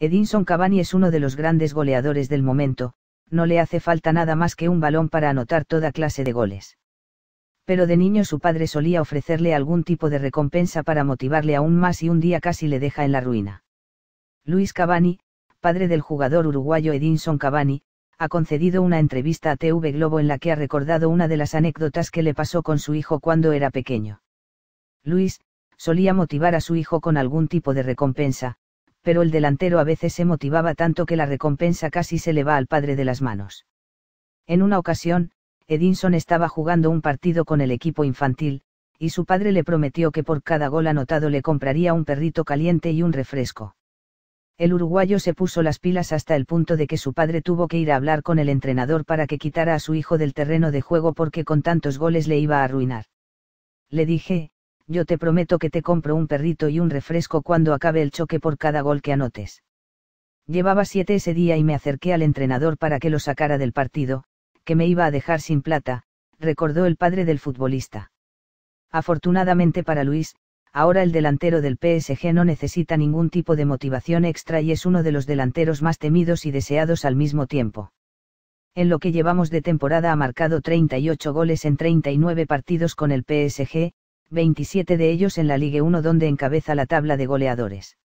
Edinson Cavani es uno de los grandes goleadores del momento, no le hace falta nada más que un balón para anotar toda clase de goles. Pero de niño su padre solía ofrecerle algún tipo de recompensa para motivarle aún más y un día casi le deja en la ruina. Luis Cavani, padre del jugador uruguayo Edinson Cavani, ha concedido una entrevista a TV Globo en la que ha recordado una de las anécdotas que le pasó con su hijo cuando era pequeño. Luis, solía motivar a su hijo con algún tipo de recompensa, pero el delantero a veces se motivaba tanto que la recompensa casi se le va al padre de las manos. En una ocasión, Edinson estaba jugando un partido con el equipo infantil, y su padre le prometió que por cada gol anotado le compraría un perrito caliente y un refresco. El uruguayo se puso las pilas hasta el punto de que su padre tuvo que ir a hablar con el entrenador para que quitara a su hijo del terreno de juego porque con tantos goles le iba a arruinar. Le dije, yo te prometo que te compro un perrito y un refresco cuando acabe el choque por cada gol que anotes. Llevaba siete ese día y me acerqué al entrenador para que lo sacara del partido, que me iba a dejar sin plata, recordó el padre del futbolista. Afortunadamente para Luis, ahora el delantero del PSG no necesita ningún tipo de motivación extra y es uno de los delanteros más temidos y deseados al mismo tiempo. En lo que llevamos de temporada ha marcado 38 goles en 39 partidos con el PSG, 27 de ellos en la Ligue 1 donde encabeza la tabla de goleadores.